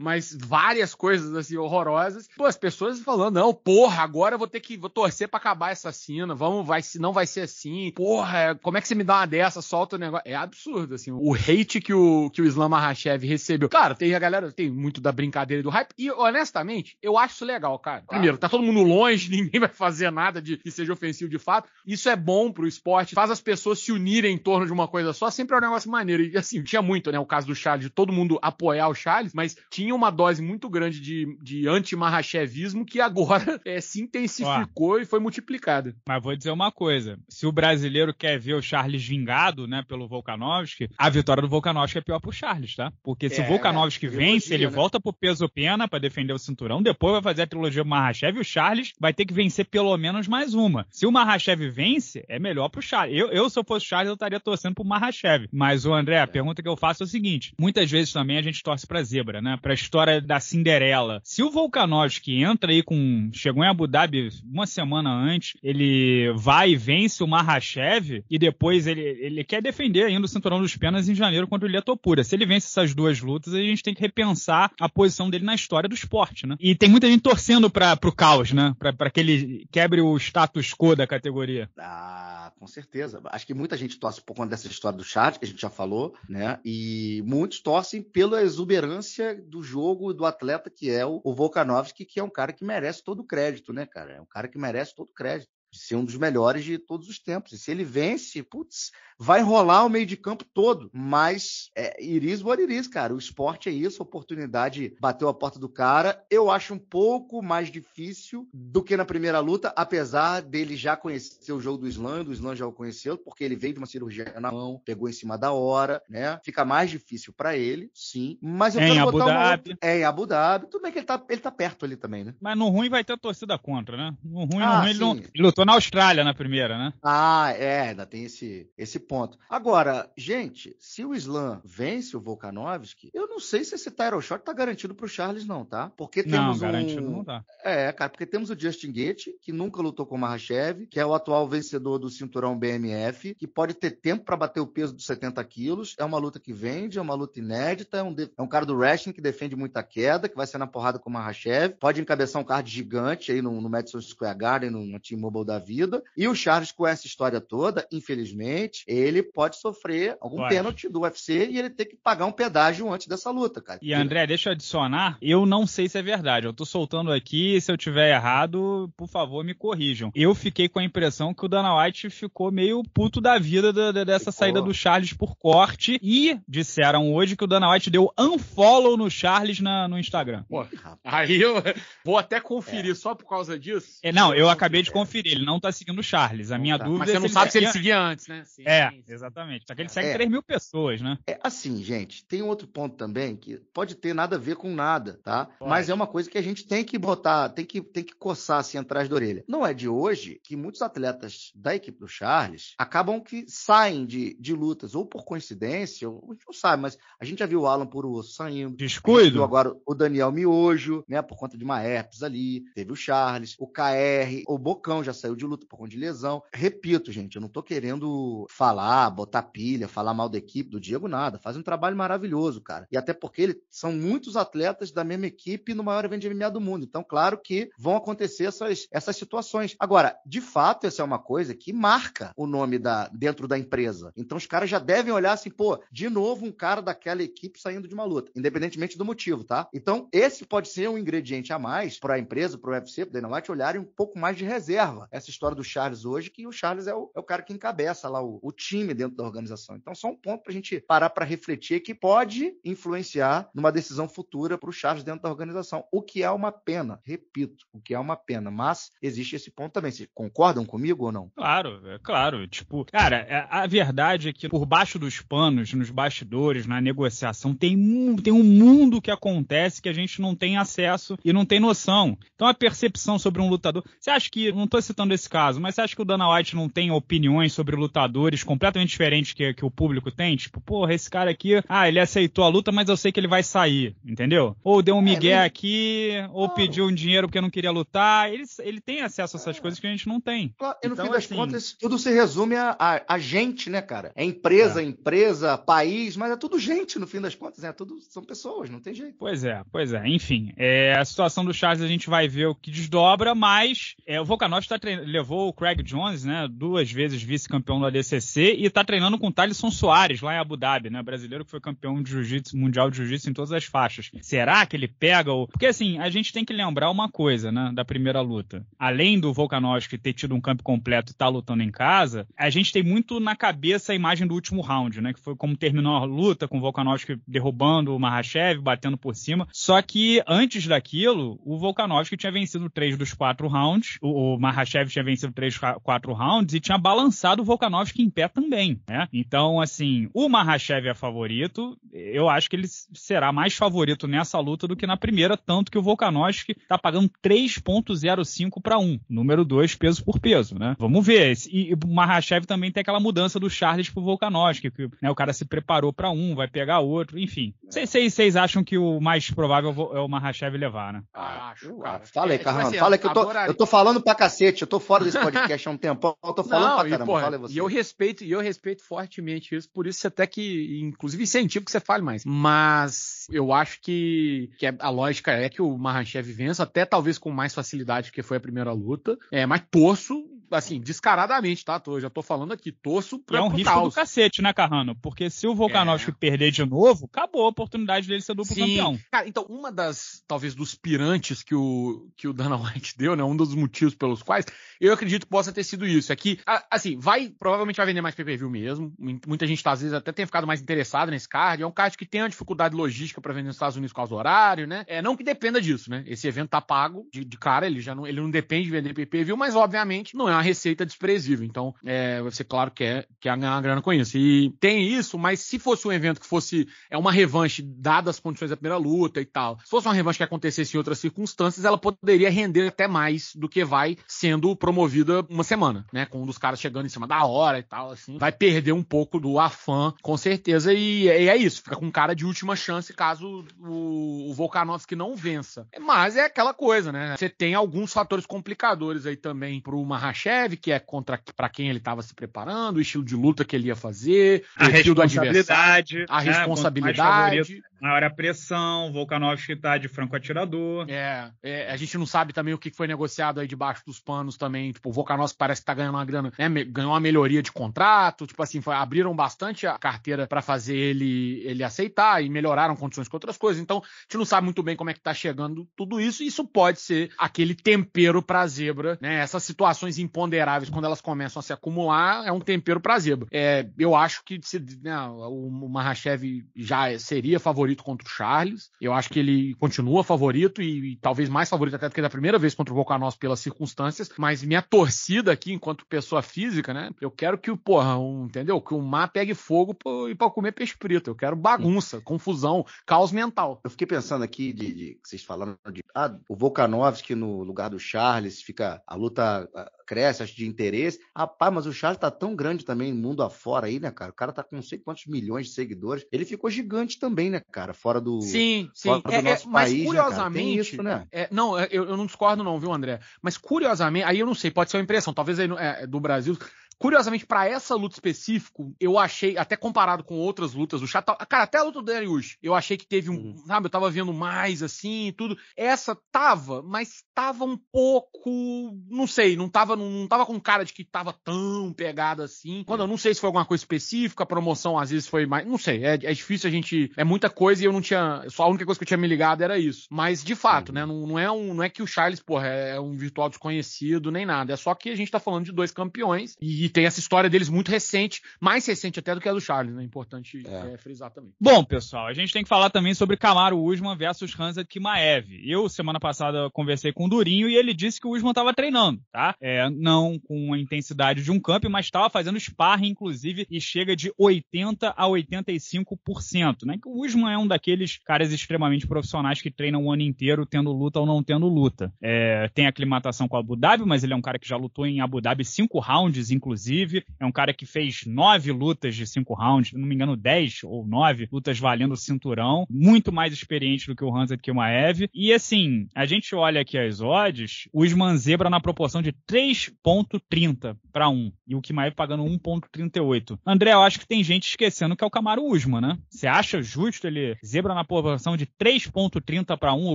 mas várias coisas assim horrorosas. Pô, as pessoas falando, não, porra, agora eu vou ter que vou torcer para acabar essa cena, vamos, vai, se não vai ser assim, porra, como é que você me dá uma dessa, solta o negócio. É absurdo, assim, o hate que o, que o Islam Mahashev recebeu. Claro, tem a galera, tem muito da brincadeira e do hype, e honestamente, eu acho isso legal, cara. Primeiro, tá todo mundo longe, ninguém vai fazer nada de que seja ofensivo de fato. Isso é bom pro esporte, faz as pessoas se unirem em torno de uma coisa só, sempre é um negócio maneiro. E assim, tinha muito, né, o caso do Charles, de todo mundo apoiar o Charles, mas tinha uma dose muito grande de, de anti-marrachevismo que agora é, se intensificou Ó, e foi multiplicada. Mas vou dizer uma coisa: se o brasileiro quer ver o Charles vingado né, pelo Volkanovski, a vitória do Volkanovski é pior pro Charles, tá? Porque se é, o Volkanovski é, vence, ele né? volta pro peso-pena para defender o cinturão, depois vai fazer a trilogia do Marrachev e o Charles vai ter que vencer pelo menos mais uma. Se o Marrachev vence, é melhor pro Charles. Eu, eu se eu fosse o Charles, eu estaria torcendo pro Marrachev. Mas o André, a é. pergunta que eu faço é o seguinte: muitas vezes também a gente torce pra zebra, né? né? a história da Cinderela. Se o Volkanovski entra aí com. Chegou em Abu Dhabi uma semana antes, ele vai e vence o Mahashev e depois ele, ele quer defender ainda o cinturão dos penas em janeiro contra o Ilha Topura. Se ele vence essas duas lutas, a gente tem que repensar a posição dele na história do esporte, né? E tem muita gente torcendo para pro caos, né? Para que ele quebre o status quo da categoria. Ah, com certeza. Acho que muita gente torce por conta dessa história do chat, que a gente já falou, né? E muitos torcem pela exuberância do jogo do atleta que é o, Volkanovski, que é um cara que merece todo o crédito, né, cara? É um cara que merece todo o crédito ser um dos melhores de todos os tempos. E se ele vence, putz, vai rolar o meio de campo todo. Mas é, iris what iris, cara. O esporte é isso, a oportunidade bateu a porta do cara. Eu acho um pouco mais difícil do que na primeira luta, apesar dele já conhecer o jogo do Islã, do Islã já o conheceu, porque ele veio de uma cirurgia na mão, pegou em cima da hora, né? Fica mais difícil para ele, sim. Mas eu é botar Abu Dhabi. Outra... É em Abu Dhabi. Tudo bem que ele tá, ele tá perto ali também, né? Mas no ruim vai ter a torcida contra, né? No ruim, ah, no ruim ele, não... ele lutou na Austrália na primeira, né? Ah, é, ainda tem esse, esse ponto. Agora, gente, se o Islam vence o Volkanovski, eu não sei se esse title shot tá garantido pro Charles, não, tá? Porque temos. Não, garantido um... não tá. É, cara, porque temos o Justin Gate, que nunca lutou com o Mahashev, que é o atual vencedor do cinturão BMF, que pode ter tempo para bater o peso dos 70 quilos. É uma luta que vende, é uma luta inédita, é um, de... é um cara do wrestling que defende muita queda, que vai ser na porrada com o Mahashev. Pode encabeçar um card gigante aí no, no Madison Square Garden, no, no Team Mobile da vida. E o Charles, com essa história toda, infelizmente, ele pode sofrer algum pênalti do UFC e ele ter que pagar um pedágio antes dessa luta, cara. E André, deixa eu adicionar, eu não sei se é verdade. Eu tô soltando aqui, se eu tiver errado, por favor, me corrijam. Eu fiquei com a impressão que o Dana White ficou meio puto da vida da, da, dessa ficou. saída do Charles por corte e disseram hoje que o Dana White deu unfollow no Charles na, no Instagram. Pô, aí eu vou até conferir é. só por causa disso. É, não, eu acabei de conferir ele não tá seguindo o Charles. A minha tá. dúvida Mas você não é se sabe ele se ele seguia antes, né? Sim, é, sim. exatamente. Só que ele é. segue é. 3 mil pessoas, né? É assim, gente, tem outro ponto também que pode ter nada a ver com nada, tá? Pode. Mas é uma coisa que a gente tem que botar, tem que, tem que coçar assim atrás da orelha. Não é de hoje que muitos atletas da equipe do Charles acabam que saem de, de lutas, ou por coincidência, ou, a gente não sabe, mas a gente já viu o Alan osso saindo. Descuido. Agora o Daniel Miojo, né? Por conta de uma herpes ali. Teve o Charles, o KR, o Bocão já saiu saiu de luta por conta de lesão. Repito, gente, eu não tô querendo falar, botar pilha, falar mal da equipe, do Diego, nada. Faz um trabalho maravilhoso, cara. E até porque ele, são muitos atletas da mesma equipe no maior evento de MMA do mundo. Então, claro que vão acontecer essas, essas situações. Agora, de fato, essa é uma coisa que marca o nome da, dentro da empresa. Então, os caras já devem olhar assim, pô, de novo um cara daquela equipe saindo de uma luta, independentemente do motivo, tá? Então, esse pode ser um ingrediente a mais para a empresa, para o UFC, para o olharem um pouco mais de reserva. É essa história do Charles hoje, que o Charles é o, é o cara que encabeça lá o, o time dentro da organização. Então, só um ponto para a gente parar para refletir que pode influenciar numa decisão futura para o Charles dentro da organização, o que é uma pena, repito, o que é uma pena, mas existe esse ponto também. Vocês concordam comigo ou não? Claro, é claro. Tipo, cara, é, a verdade é que por baixo dos panos, nos bastidores, na negociação, tem um, tem um mundo que acontece que a gente não tem acesso e não tem noção. Então, a percepção sobre um lutador. Você acha que, não estou citando falando desse caso, mas você acha que o Dana White não tem opiniões sobre lutadores completamente diferentes que, que o público tem? Tipo, porra, esse cara aqui, ah, ele aceitou a luta, mas eu sei que ele vai sair, entendeu? Ou deu um migué é, mas... aqui, ou claro. pediu um dinheiro porque não queria lutar. Ele, ele tem acesso a essas é. coisas que a gente não tem. Claro, e no então, fim das assim... contas, tudo se resume a, a, a, gente, né, cara? É empresa, é. empresa, país, mas é tudo gente, no fim das contas, né? É tudo são pessoas, não tem jeito. Pois é, pois é. Enfim, é, a situação do Charles a gente vai ver o que desdobra, mas é, o Volkanovski está treinando levou o Craig Jones, né, duas vezes vice-campeão do ADCC e está treinando com o Thaleson Soares lá em Abu Dhabi, né, brasileiro que foi campeão de jiu-jitsu, mundial de jiu-jitsu em todas as faixas. Será que ele pega o... Porque, assim, a gente tem que lembrar uma coisa, né, da primeira luta. Além do Volkanovski ter tido um campo completo e tá lutando em casa, a gente tem muito na cabeça a imagem do último round, né, que foi como terminou a luta, com o Volkanovski derrubando o Mahashev, batendo por cima. Só que, antes daquilo, o Volkanovski tinha vencido três dos quatro rounds, o, o Mahashev tinha vencido três, quatro rounds e tinha balançado o Volkanovski em pé também, né? Então, assim, o Mahashev é favorito, eu acho que ele será mais favorito nessa luta do que na primeira, tanto que o Volkanovski tá pagando 3.05 para 1, número 2, peso por peso, né? Vamos ver. E o Mahashev também tem aquela mudança do Charles pro Volkanovski, que né, o cara se preparou para um, vai pegar outro, enfim. Vocês é. acham que o mais provável é o Mahashev levar, né? Ah, acho, cara. aí é, tipo Carrano, assim, fala que eu tô, eu tô falando pra cacete, eu tô tô fora desse podcast há um tempão, eu tô falando não, pra caramba, e, porra, fala E eu respeito, e eu respeito fortemente isso, por isso até que, inclusive, incentivo que você fale mais. Mas eu acho que, que é, a lógica é que o Marranchev vença, até talvez com mais facilidade, que foi a primeira luta. É, mas torço, assim, descaradamente, tá? Tô, já tô falando aqui, torço pra. é um risco caos. do cacete, né, Carrano? Porque se o Volkanovski é. perder de novo, acabou a oportunidade dele ser duplo Sim. campeão. Cara, então, uma das, talvez, dos pirantes que o, que o Dana White deu, né? Um dos motivos pelos quais eu acredito que possa ter sido isso. É que, assim, vai, provavelmente vai vender mais pay-per-view mesmo. Muita gente, tá, às vezes, até tem ficado mais interessada nesse card. É um card que tem uma dificuldade logística doméstica para vender nos Estados Unidos por causa do horário, né? É, não que dependa disso, né? Esse evento tá pago de, de cara, ele já não, ele não depende de vender PPV, mas obviamente não é uma receita desprezível. Então, é, você, claro, quer, quer ganhar uma grana com isso. E tem isso, mas se fosse um evento que fosse é uma revanche, dadas as condições da primeira luta e tal, se fosse uma revanche que acontecesse em outras circunstâncias, ela poderia render até mais do que vai sendo promovida uma semana, né? Com um dos caras chegando em cima da hora e tal, assim. Vai perder um pouco do afã, com certeza. E, e é isso, fica com cara de última chance, cara caso o, o Volkanovski não vença. Mas é aquela coisa, né? Você tem alguns fatores complicadores aí também pro Mahashev, que é contra para quem ele estava se preparando, o estilo de luta que ele ia fazer, a responsabilidade, a né? responsabilidade, maior a pressão, Volkanovski tá de franco atirador. É, é, a gente não sabe também o que foi negociado aí debaixo dos panos também, tipo, o Volkanovski parece que tá ganhando uma grana, né? ganhou uma melhoria de contrato, tipo assim, foi, abriram bastante a carteira para fazer ele ele aceitar e melhoraram condições competições com outras coisas. Então, a gente não sabe muito bem como é que tá chegando tudo isso. E isso pode ser aquele tempero pra zebra, né? Essas situações imponderáveis, quando elas começam a se acumular, é um tempero pra zebra. É, eu acho que se, né, o Mahashev já seria favorito contra o Charles. Eu acho que ele continua favorito e, e talvez mais favorito até do que da primeira vez contra o Volkanovski pelas circunstâncias. Mas minha torcida aqui, enquanto pessoa física, né? Eu quero que o, porra, um, entendeu? Que o mar pegue fogo e pra comer peixe preto. Eu quero bagunça, confusão, caos mental. Eu fiquei pensando aqui de, de vocês falando de ah, o Volkanovski no lugar do Charles fica a luta ah, cresce, acho de interesse. Rapaz, mas o Charles tá tão grande também mundo afora aí, né, cara? O cara tá com não sei quantos milhões de seguidores. Ele ficou gigante também, né, cara? Fora do Sim, sim. Fora do é, é nosso é, mas país, né, curiosamente, né, isso, né? É, não, é, eu, eu, não discordo não, viu, André? Mas curiosamente, aí eu não sei, pode ser uma impressão, talvez aí é, do Brasil Curiosamente, para essa luta específico, eu achei, até comparado com outras lutas, o Chata. Cara, até a luta do Darius, eu achei que teve um. Uhum. Sabe, eu tava vendo mais assim e tudo. Essa tava, mas tava um pouco. Não sei, não tava, não, não tava com cara de que tava tão pegada assim. Quando eu não sei se foi alguma coisa específica, a promoção às vezes foi mais. Não sei, é, é difícil a gente. É muita coisa e eu não tinha. Só a única coisa que eu tinha me ligado era isso. Mas, de fato, né, uhum. né? Não, não, é um, não é que o Charles, porra, é, é um virtual desconhecido nem nada. É só que a gente tá falando de dois campeões e tem essa história deles muito recente, mais recente até do que a do Charles, né? Importante é. É, frisar também. Bom, pessoal, a gente tem que falar também sobre Camaro Usman versus Hansa Kimaev. Eu, semana passada, conversei com o Durinho e ele disse que o Usman estava treinando, tá? É, não com a intensidade de um campo, mas estava fazendo sparring, inclusive, e chega de 80% a 85%, né? o Usman é um daqueles caras extremamente profissionais que treinam o ano inteiro tendo luta ou não tendo luta. É, tem aclimatação com a Abu Dhabi, mas ele é um cara que já lutou em Abu Dhabi cinco rounds, inclusive inclusive. É um cara que fez nove lutas de cinco rounds, não me engano, dez ou nove lutas valendo o cinturão. Muito mais experiente do que o Hansa Kimaev. E assim, a gente olha aqui as odds, o Usman Zebra na proporção de 3.30 para 1 e o Kimaev pagando 1.38. André, eu acho que tem gente esquecendo que é o Camaro Usman, né? Você acha justo ele Zebra na proporção de 3.30 para 1? O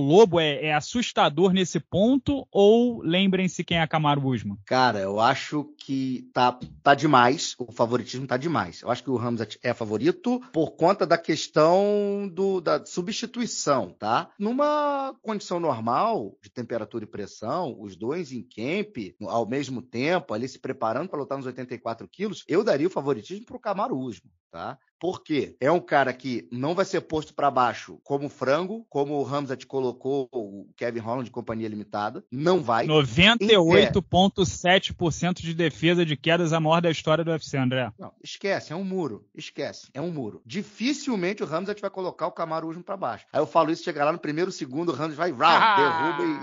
Lobo é, é assustador nesse ponto ou lembrem-se quem é Camaro Usman? Cara, eu acho que tá tá, demais, o favoritismo tá demais. Eu acho que o Hamzat é favorito por conta da questão do, da substituição, tá? Numa condição normal de temperatura e pressão, os dois em camp, ao mesmo tempo, ali se preparando para lutar nos 84 quilos, eu daria o favoritismo pro Camaruzmo, tá? porque é um cara que não vai ser posto para baixo como frango, como o Hamza te colocou, o Kevin Holland de companhia limitada. Não vai. 98,7% de defesa de quedas, a maior da história do UFC, André. Não, esquece, é um muro. Esquece, é um muro. Dificilmente o Hamza vai colocar o Camaru para baixo. Aí eu falo isso, chega lá no primeiro segundo, o Hamza vai, round, ah! derruba e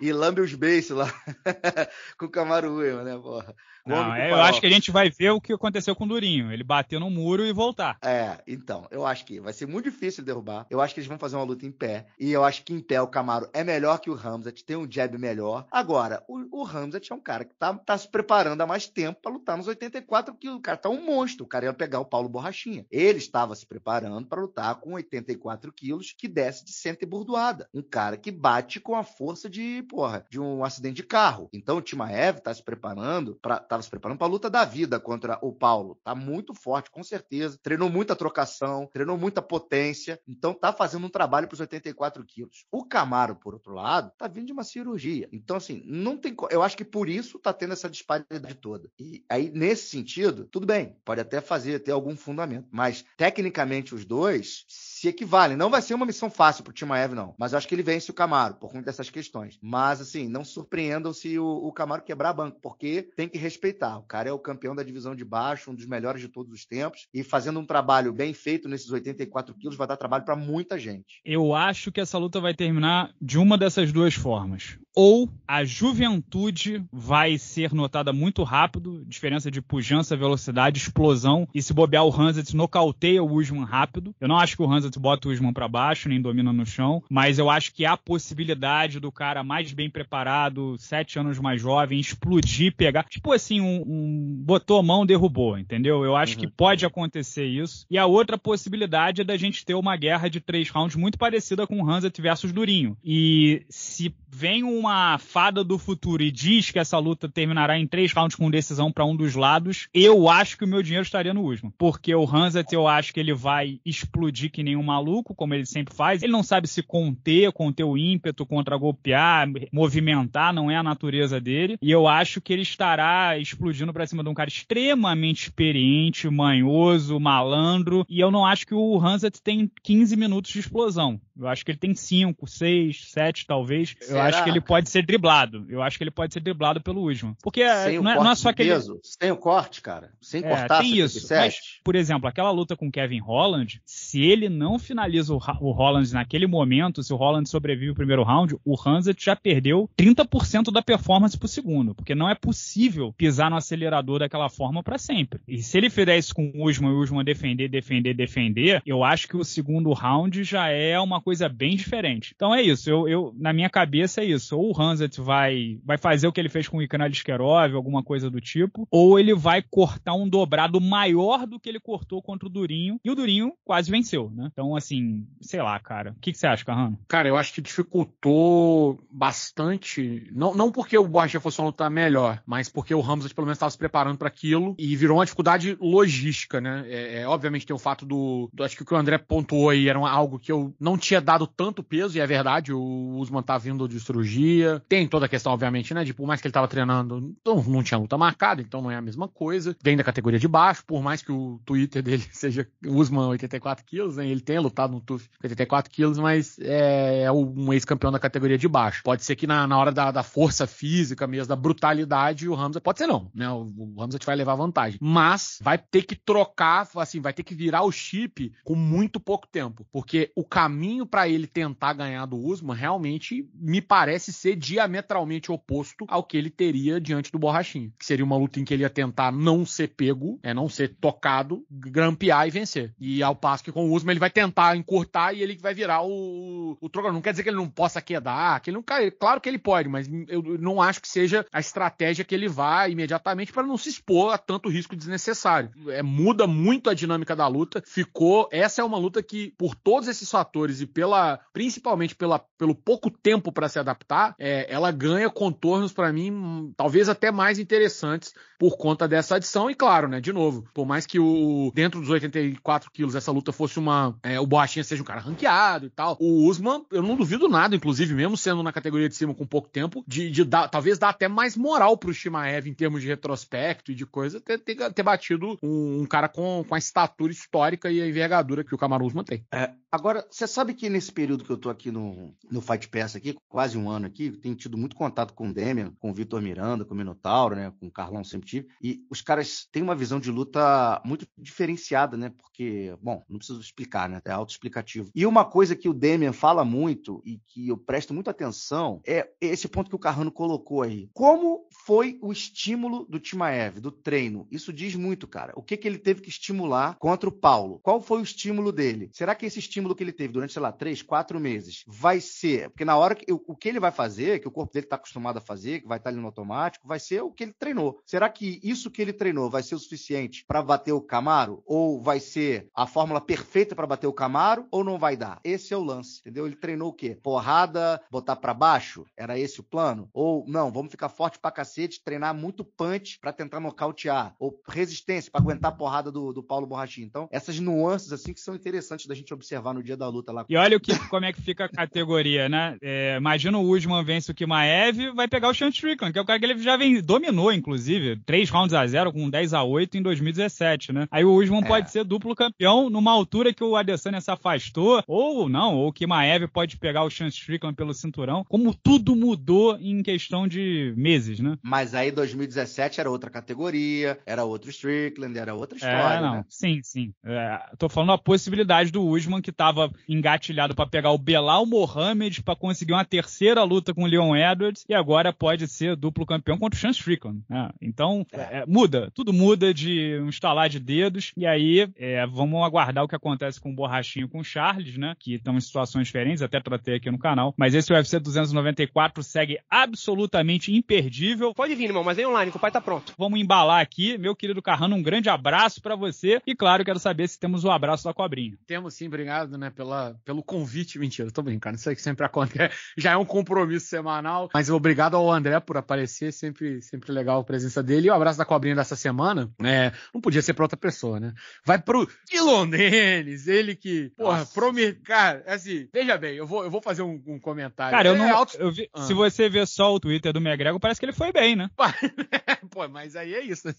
e lambe os beiços lá com o Camaro Williams, né, porra? Não, é, eu acho que a gente vai ver o que aconteceu com o Durinho. Ele bater no muro e voltar. É, então, eu acho que vai ser muito difícil derrubar. Eu acho que eles vão fazer uma luta em pé. E eu acho que em pé o Camaro é melhor que o Ramzat, tem um jab melhor. Agora, o, o é um cara que tá, tá se preparando há mais tempo para lutar nos 84 quilos. O cara tá um monstro. O cara ia pegar o Paulo Borrachinha. Ele estava se preparando para lutar com 84 quilos que desce de cento e burdoada. Um cara que bate com a força de porra, de um acidente de carro. Então o Timaev está se preparando para estava se preparando para a luta da vida contra o Paulo. Tá muito forte, com certeza. Treinou muita trocação, treinou muita potência. Então tá fazendo um trabalho para os 84 quilos. O Camaro, por outro lado, tá vindo de uma cirurgia. Então assim, não tem. Eu acho que por isso tá tendo essa disparidade toda. E aí nesse sentido, tudo bem, pode até fazer ter algum fundamento, mas tecnicamente os dois se equivale, Não vai ser uma missão fácil pro Timaev, não. Mas eu acho que ele vence o Camaro por conta dessas questões. Mas, assim, não surpreendam se o, o Camaro quebrar banco, porque tem que respeitar. O cara é o campeão da divisão de baixo, um dos melhores de todos os tempos. E fazendo um trabalho bem feito nesses 84 quilos vai dar trabalho para muita gente. Eu acho que essa luta vai terminar de uma dessas duas formas. Ou a juventude vai ser notada muito rápido, diferença de pujança, velocidade, explosão, e se bobear o Hansitz, nocauteia o Usman rápido. Eu não acho que o Hansitz tu bota o Usman para baixo, nem domina no chão, mas eu acho que há possibilidade do cara mais bem preparado, sete anos mais jovem, explodir, pegar. Tipo assim, um, um botou a mão, derrubou, entendeu? Eu acho uhum. que pode acontecer isso. E a outra possibilidade é da gente ter uma guerra de três rounds muito parecida com Hanset versus Durinho. E se vem uma fada do futuro e diz que essa luta terminará em três rounds com decisão para um dos lados, eu acho que o meu dinheiro estaria no Usman. Porque o Hanset, eu acho que ele vai explodir que nem um maluco, como ele sempre faz. Ele não sabe se conter, conter o ímpeto, contra-golpear, movimentar, não é a natureza dele. E eu acho que ele estará explodindo para cima de um cara extremamente experiente, manhoso, malandro. E eu não acho que o Hanset tem 15 minutos de explosão. Eu acho que ele tem 5, 6, 7, talvez. Será? Eu acho que ele pode ser driblado. Eu acho que ele pode ser driblado pelo Usman. Porque eh, não é, não é, só aquele. Peso, sem o corte, cara. Sem é, cortar. Tem isso. Mas, por exemplo, aquela luta com Kevin Holland, se ele não não finaliza o, o Holland naquele momento, se o Holland sobrevive o primeiro round, o Hanset já perdeu 30% da performance pro segundo, porque não é possível pisar no acelerador daquela forma para sempre. E se ele fizer isso com o Usman e o Usman defender, defender, defender, eu acho que o segundo round já é uma coisa bem diferente. Então é isso, eu, eu na minha cabeça é isso, ou o Hanset vai, vai fazer o que ele fez com o Ikan Liskerov, alguma coisa do tipo, ou ele vai cortar um dobrado maior do que ele cortou contra o Durinho, e o Durinho quase venceu, né? Então, então, assim, sei lá, cara. O que, que você acha, Carrano? Cara, eu acho que dificultou bastante. Não, não porque o Borja fosse uma luta melhor, mas porque o Ramos pelo menos estava se preparando para aquilo e virou uma dificuldade logística, né? É, é, obviamente tem o fato do, do, Acho que o que o André pontuou aí era algo que eu não tinha dado tanto peso, e é verdade, o Usman tá vindo de cirurgia. Tem toda a questão, obviamente, né? De por mais que ele estava treinando, então não tinha luta marcada, então não é a mesma coisa. Vem da categoria de baixo, por mais que o Twitter dele seja Usman 84 quilos, né? Ele ele tenha lutado no TUF 84 quilos, mas é, é um ex-campeão da categoria de baixo. Pode ser que na, na hora da, da, força física mesmo, da brutalidade, o Hamza. Pode ser não, né? O, o Hamza vai levar vantagem. Mas vai ter que trocar, assim, vai ter que virar o chip com muito pouco tempo. Porque o caminho para ele tentar ganhar do Usman realmente me parece ser diametralmente oposto ao que ele teria diante do Borrachinho. Que seria uma luta em que ele ia tentar não ser pego, é não ser tocado, grampear e vencer. E ao passo que com o Usman ele vai vai tentar encurtar e ele vai virar o, o Não quer dizer que ele não possa quedar, que ele não cai. Claro que ele pode, mas eu não acho que seja a estratégia que ele vá imediatamente para não se expor a tanto risco desnecessário. É, muda muito a dinâmica da luta. Ficou. Essa é uma luta que, por todos esses fatores e pela principalmente pela, pelo pouco tempo para se adaptar, é, ela ganha contornos para mim talvez até mais interessantes por conta dessa adição. E claro, né? De novo, por mais que o dentro dos 84 quilos essa luta fosse uma, é, o Borrachinha seja um cara ranqueado e tal. O Usman, eu não duvido nada, inclusive, mesmo sendo na categoria de cima com pouco tempo, de, de dar, talvez dar até mais moral pro Shimaev em termos de retrospecto e de coisa, ter, ter, ter batido um, um, cara com, com a estatura histórica e a envergadura que o Kamaru Usman tem. É, agora, você sabe que nesse período que eu tô aqui no, no Fight Pass aqui, quase um ano aqui, tenho tido muito contato com o Demian, com o Vitor Miranda, com o Minotauro, né, com o Carlão sempre tive, e os caras têm uma visão de luta muito diferenciada, né, porque, bom, não preciso explicar, né? Até autoexplicativo. E uma coisa que o Demian fala muito e que eu presto muita atenção é esse ponto que o Carrano colocou aí. Como foi o estímulo do Timaev, do treino? Isso diz muito, cara. O que, que ele teve que estimular contra o Paulo? Qual foi o estímulo dele? Será que esse estímulo que ele teve durante, sei lá, três, quatro meses vai ser? Porque na hora que o que ele vai fazer, que o corpo dele está acostumado a fazer, que vai estar tá ali no automático, vai ser o que ele treinou. Será que isso que ele treinou vai ser o suficiente para bater o Camaro? Ou vai ser a fórmula perfeita para bater? bater o Camaro ou não vai dar? Esse é o lance, entendeu? Ele treinou o quê? Porrada, botar para baixo? Era esse o plano? Ou não, vamos ficar forte pra cacete, treinar muito punch para tentar nocautear? Ou resistência para aguentar a porrada do, do Paulo Borrachinho? Então, essas nuances assim que são interessantes da gente observar no dia da luta lá. E olha o que, como é que fica a categoria, né? É, imagina o Usman vence o Kimaev, vai pegar o Sean Strickland, que é o cara que ele já vem, dominou, inclusive, 3 rounds a 0 com 10 a 8 em 2017, né? Aí o Usman é. pode ser duplo campeão numa altura que o AD Adesanya se afastou, ou não, ou que Maev pode pegar o Chance Strickland pelo cinturão, como tudo mudou em questão de meses, né? Mas aí 2017 era outra categoria, era outro Strickland, era outra é, história, é, não. Né? Sim, sim. É, tô falando a possibilidade do Usman que tava engatilhado para pegar o Belal Mohamed para conseguir uma terceira luta com o Leon Edwards e agora pode ser duplo campeão contra o Chance Strickland. Né? Então, é. É, muda, tudo muda de um estalar de dedos e aí é, vamos aguardar o que acontece com o Borrachinho com o Charles, né? Que estão em situações diferentes, até tratei aqui no canal. Mas esse UFC 294 segue absolutamente imperdível. Pode vir, irmão, mas vem online, que o pai tá pronto. Vamos embalar aqui. Meu querido Carrano, um grande abraço para você. E claro, quero saber se temos o abraço da cobrinha. Temos sim, obrigado, né, pela, pelo convite. Mentira, tô brincando. Isso aí que sempre acontece. Já é um compromisso semanal. Mas obrigado ao André por aparecer. Sempre, sempre legal a presença dele. E o abraço da cobrinha dessa semana, né? Não podia ser pra outra pessoa, né? Vai pro Dilonenes, ele aquele que, porra, prometeu. Cara, é assim, veja bem, eu vou, eu vou fazer um, um comentário. Cara, eu é não. É alto... eu vi, ah. Se você vê só o Twitter do McGregor, parece que ele foi bem, né? Pô, mas aí é isso. Né?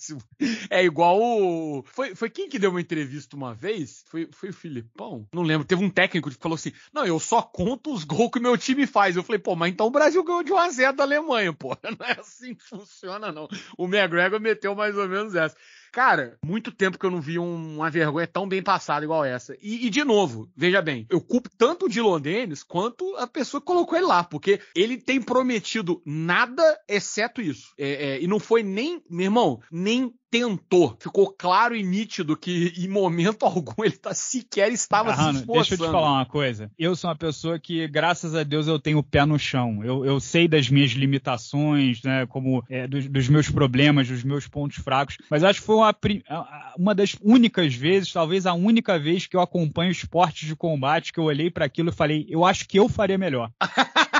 É igual. O... Foi, foi quem que deu uma entrevista uma vez? Foi, foi o Filipão? Não lembro. Teve um técnico que falou assim: não, eu só conto os gols que meu time faz. Eu falei, pô, mas então o Brasil ganhou de 1x0 da Alemanha, pô. Não é assim que funciona, não. O McGregor meteu mais ou menos essa. Cara, muito tempo que eu não vi uma vergonha tão bem passada igual essa. E, e de novo, veja bem, eu culpo tanto o Dylan Dennis quanto a pessoa que colocou ele lá, porque ele tem prometido nada exceto isso. É, é, e não foi nem, meu irmão, nem tentou. Ficou claro e nítido que em momento algum ele tá, sequer estava Arrano, se esforçando. Deixa eu te falar uma coisa. Eu sou uma pessoa que, graças a Deus, eu tenho o pé no chão. Eu, eu sei das minhas limitações, né, como é, dos, dos, meus problemas, dos meus pontos fracos. Mas acho que foi uma, uma das únicas vezes, talvez a única vez que eu acompanho esportes de combate que eu olhei para aquilo e falei, eu acho que eu faria melhor.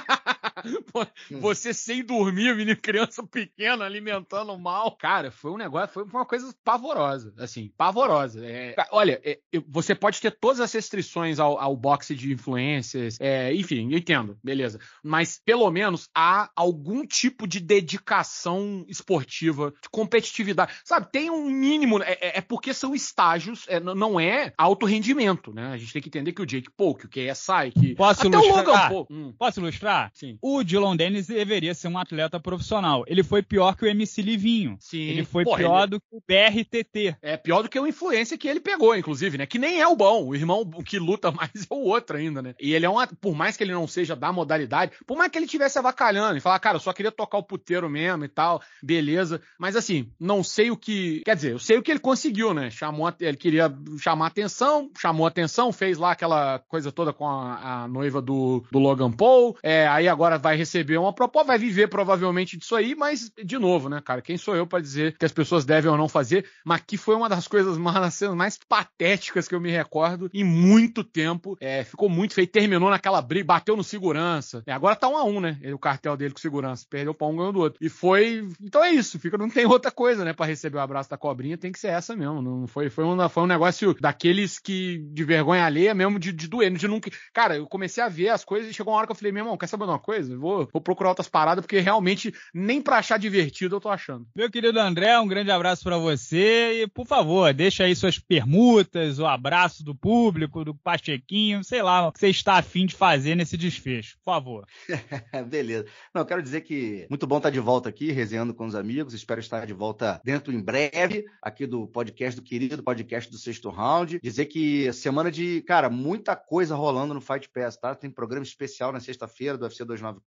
Hum. Você sem dormir, menino, criança pequena, alimentando mal. Cara, foi um negócio, foi uma coisa pavorosa, assim, pavorosa. É, olha, é, você pode ter todas as restrições ao, ao boxe de influências, é, enfim, entendo, beleza. Mas, pelo menos, há algum tipo de dedicação esportiva, de competitividade. Sabe, tem um mínimo, é, é, é porque são estágios, é, não é alto rendimento, né? A gente tem que entender que o Jake Paul, que é SAI, que... Posso até ilustrar? o Logan ah, Paul... Hum. Posso ilustrar? Sim. O o Dylan Dennis deveria ser um atleta profissional. Ele foi pior que o MC Livinho. Sim. Ele foi pior ele... do que o BRTT. É, pior do que o influência que ele pegou, inclusive, né? Que nem é o bom. O irmão que luta mais é o outro ainda, né? E ele é um. Por mais que ele não seja da modalidade, por mais que ele estivesse avacalhando e falar, cara, eu só queria tocar o puteiro mesmo e tal, beleza. Mas assim, não sei o que. Quer dizer, eu sei o que ele conseguiu, né? Chamou, ele queria chamar atenção, chamou atenção, fez lá aquela coisa toda com a, a noiva do, do Logan Paul. É, aí agora vai receber uma proposta, vai viver provavelmente disso aí, mas, de novo, né, cara, quem sou eu para dizer que as pessoas devem ou não fazer? Mas que foi uma das coisas mais, assim, mais patéticas que eu me recordo em muito tempo. É, ficou muito feio, terminou naquela briga, bateu no segurança. É, agora tá um a um, né? O cartel dele com segurança. Perdeu pra um, ganhou do outro. E foi. Então é isso, fica, não tem outra coisa, né, para receber o abraço da cobrinha, tem que ser essa mesmo. Não foi, foi, um, foi um negócio daqueles que de vergonha alheia mesmo, de, de doer, de nunca. Cara, eu comecei a ver as coisas e chegou uma hora que eu falei, meu irmão, quer saber de uma coisa? Vou, vou procurar outras paradas, porque realmente nem pra achar divertido eu tô achando. Meu querido André, um grande abraço para você e, por favor, deixa aí suas permutas, o abraço do público, do Pachequinho, sei lá, o que você está afim de fazer nesse desfecho, por favor. Beleza. Não, quero dizer que muito bom estar de volta aqui, resenhando com os amigos, espero estar de volta dentro em breve, aqui do podcast do querido podcast do sexto round. Dizer que semana de, cara, muita coisa rolando no Fight Pass, tá? Tem programa especial na sexta-feira do UFC 29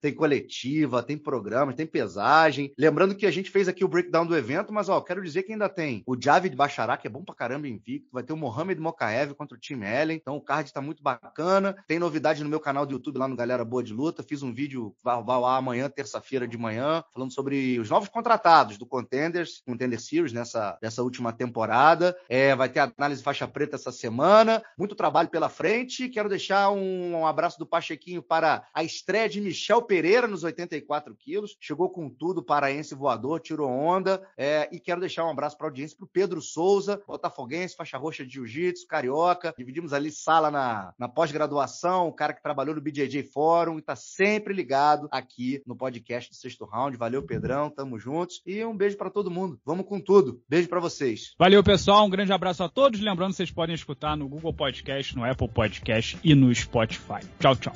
tem coletiva, tem programa tem pesagem. Lembrando que a gente fez aqui o breakdown do evento, mas ó, quero dizer que ainda tem o Javid Bachará, que é bom pra caramba invicto, vai ter o Mohamed Mokaev contra o Tim Ellen, então o card tá muito bacana. Tem novidade no meu canal do YouTube lá no Galera Boa de Luta, fiz um vídeo vai, amanhã, terça-feira de manhã, falando sobre os novos contratados do Contenders, Contender Series nessa, nessa última temporada. É, vai ter análise faixa preta essa semana, muito trabalho pela frente. Quero deixar um, um abraço do Pachequinho para a estreia de Michel Pereira nos 84 quilos. Chegou com tudo, paraense voador, tirou onda. É, e quero deixar um abraço para a audiência, para o Pedro Souza, botafoguense, faixa roxa de jiu-jitsu, carioca. Dividimos ali sala na, na pós-graduação, o cara que trabalhou no BJJ Fórum e está sempre ligado aqui no podcast do Sexto Round. Valeu, Pedrão, tamo juntos. E um beijo para todo mundo. Vamos com tudo. Beijo para vocês. Valeu, pessoal. Um grande abraço a todos. Lembrando, vocês podem escutar no Google Podcast, no Apple Podcast e no Spotify. Tchau, tchau.